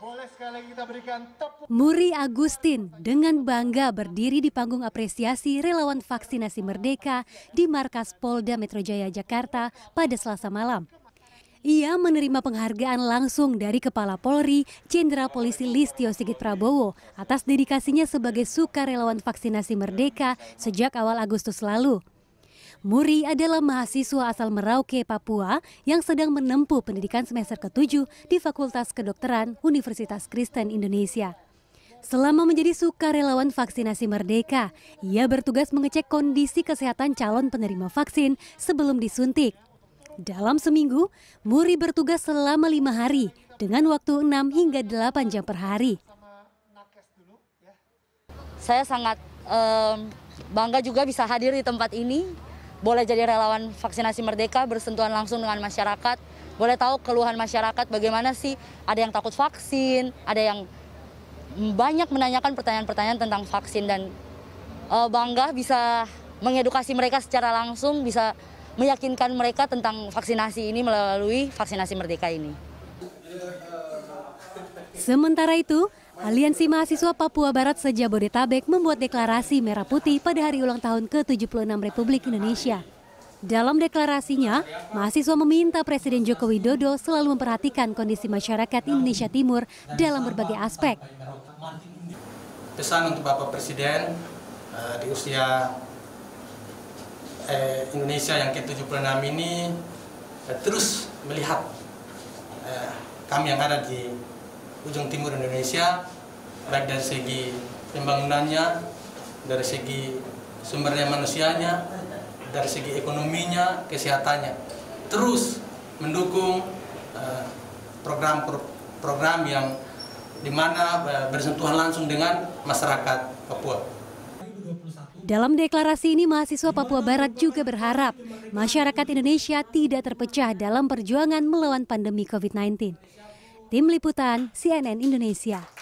Boleh Muri Agustin dengan bangga berdiri di panggung apresiasi relawan vaksinasi merdeka di markas Polda Metro Jaya Jakarta pada Selasa malam. Ia menerima penghargaan langsung dari Kepala Polri, Jenderal Polisi Listio Sigit Prabowo atas dedikasinya sebagai sukarelawan vaksinasi merdeka sejak awal Agustus lalu. Muri adalah mahasiswa asal Merauke, Papua yang sedang menempuh pendidikan semester ke-7 di Fakultas Kedokteran Universitas Kristen Indonesia. Selama menjadi sukarelawan vaksinasi merdeka, ia bertugas mengecek kondisi kesehatan calon penerima vaksin sebelum disuntik. Dalam seminggu, Muri bertugas selama lima hari dengan waktu 6 hingga 8 jam per hari. Saya sangat um, bangga juga bisa hadir di tempat ini boleh jadi relawan vaksinasi merdeka bersentuhan langsung dengan masyarakat, boleh tahu keluhan masyarakat bagaimana sih ada yang takut vaksin, ada yang banyak menanyakan pertanyaan-pertanyaan tentang vaksin dan uh, bangga bisa mengedukasi mereka secara langsung, bisa meyakinkan mereka tentang vaksinasi ini melalui vaksinasi merdeka ini. Eh, Sementara itu, Aliansi Mahasiswa Papua Barat sejabodetabek membuat deklarasi merah putih pada hari ulang tahun ke-76 Republik Indonesia. Dalam deklarasinya, mahasiswa meminta Presiden Joko Widodo selalu memperhatikan kondisi masyarakat Indonesia Timur dalam berbagai aspek. Pesan untuk Bapak Presiden eh, di usia eh, Indonesia yang ke-76 ini eh, terus melihat kami yang ada di ujung timur Indonesia, baik dari segi pembangunannya, dari segi sumbernya manusianya, dari segi ekonominya, kesehatannya. Terus mendukung program-program eh, yang dimana eh, bersentuhan langsung dengan masyarakat Papua. Dalam deklarasi ini, mahasiswa Papua Barat juga berharap masyarakat Indonesia tidak terpecah dalam perjuangan melawan pandemi COVID-19. Tim Liputan CNN Indonesia